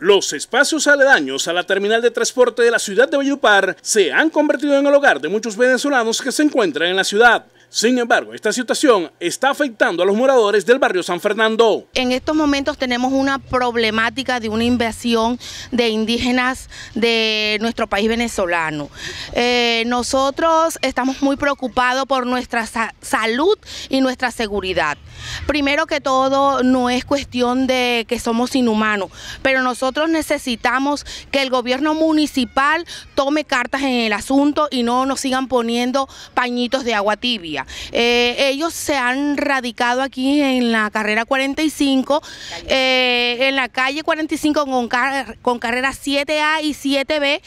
Los espacios aledaños a la terminal de transporte de la ciudad de Valledupar se han convertido en el hogar de muchos venezolanos que se encuentran en la ciudad. Sin embargo, esta situación está afectando a los moradores del barrio San Fernando. En estos momentos tenemos una problemática de una invasión de indígenas de nuestro país venezolano. Eh, nosotros estamos muy preocupados por nuestra salud y nuestra seguridad. Primero que todo, no es cuestión de que somos inhumanos, pero nosotros necesitamos que el gobierno municipal tome cartas en el asunto y no nos sigan poniendo pañitos de agua tibia. Eh, ellos se han radicado aquí en la carrera 45, eh, en la calle 45 con, con carreras 7A y 7B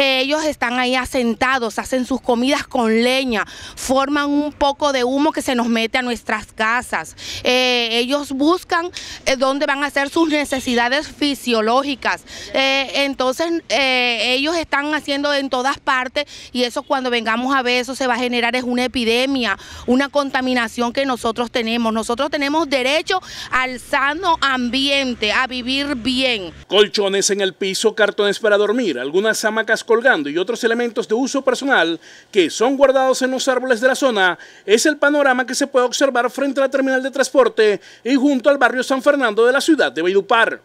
ellos están ahí asentados, hacen sus comidas con leña, forman un poco de humo que se nos mete a nuestras casas. Eh, ellos buscan eh, dónde van a hacer sus necesidades fisiológicas. Eh, entonces, ellos están haciendo en todas partes y eso cuando vengamos a ver, eso se va a generar es una epidemia, una contaminación que nosotros tenemos. Nosotros tenemos derecho al sano ambiente, a vivir bien. Colchones en el piso, cartones para dormir, algunas hamacas colgando y otros elementos de uso personal que son guardados en los árboles de la zona, es el panorama que se puede observar frente a la terminal de transporte y junto al barrio San Fernando de la ciudad de Valledupar.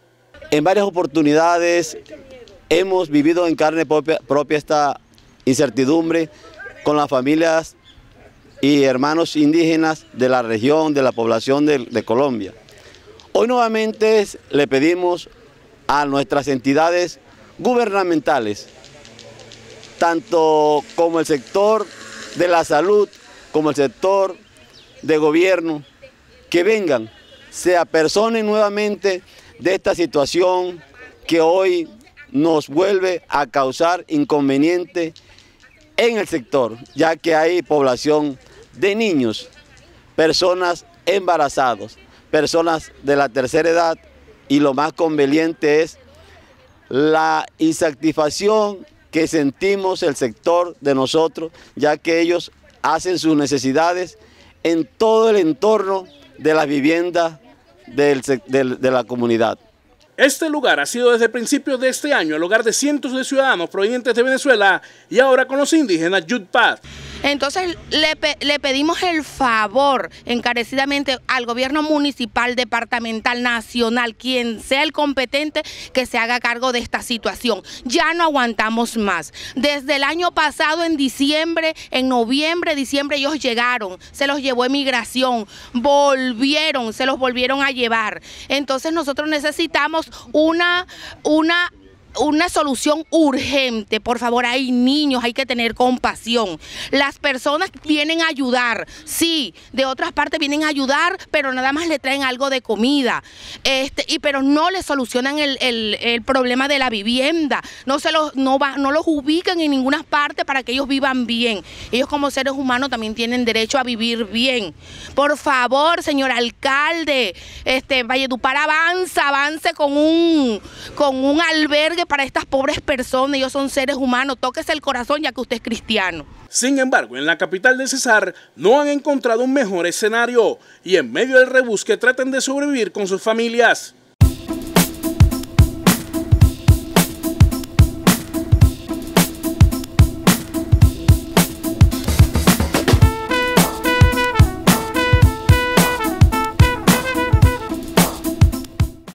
En varias oportunidades hemos vivido en carne propia, esta incertidumbre con las familias y hermanos indígenas de la región, de la población de, Colombia. Hoy nuevamente le pedimos a nuestras entidades gubernamentales tanto como el sector de la salud, como el sector de gobierno, que vengan, se apersonen nuevamente de esta situación que hoy nos vuelve a causar inconveniente en el sector, ya que hay población de niños, personas embarazadas, personas de la tercera edad y lo más conveniente es la insatisfacción que sentimos el sector de nosotros, ya que ellos hacen sus necesidades en todo el entorno de las viviendas de la comunidad. Este lugar ha sido desde principios de este año el hogar de cientos de ciudadanos provenientes de Venezuela y ahora con los indígenas Yudpad. Entonces le, le pedimos el favor encarecidamente al gobierno municipal, departamental, nacional, quien sea el competente, que se haga cargo de esta situación. Ya no aguantamos más. Desde el año pasado, en diciembre, en noviembre, diciembre, ellos llegaron, se los llevó emigración, volvieron, se los volvieron a llevar. Entonces nosotros necesitamos una, una una solución urgente. Por favor, hay niños, hay que tener compasión. Las personas vienen a ayudar, sí, de otras partes vienen a ayudar, pero nada más le traen algo de comida. Este, y pero no le solucionan el, problema de la vivienda. No se los, no va, no los ubican en ninguna parte para que ellos vivan bien. Ellos como seres humanos también tienen derecho a vivir bien. Por favor, señor alcalde, este Valledupar avanza, avance con un con un albergue para estas pobres personas, ellos son seres humanos, tóquese el corazón ya que usted es cristiano. Sin embargo, en la capital de Cesar no han encontrado un mejor escenario y en medio del rebusque tratan de sobrevivir con sus familias.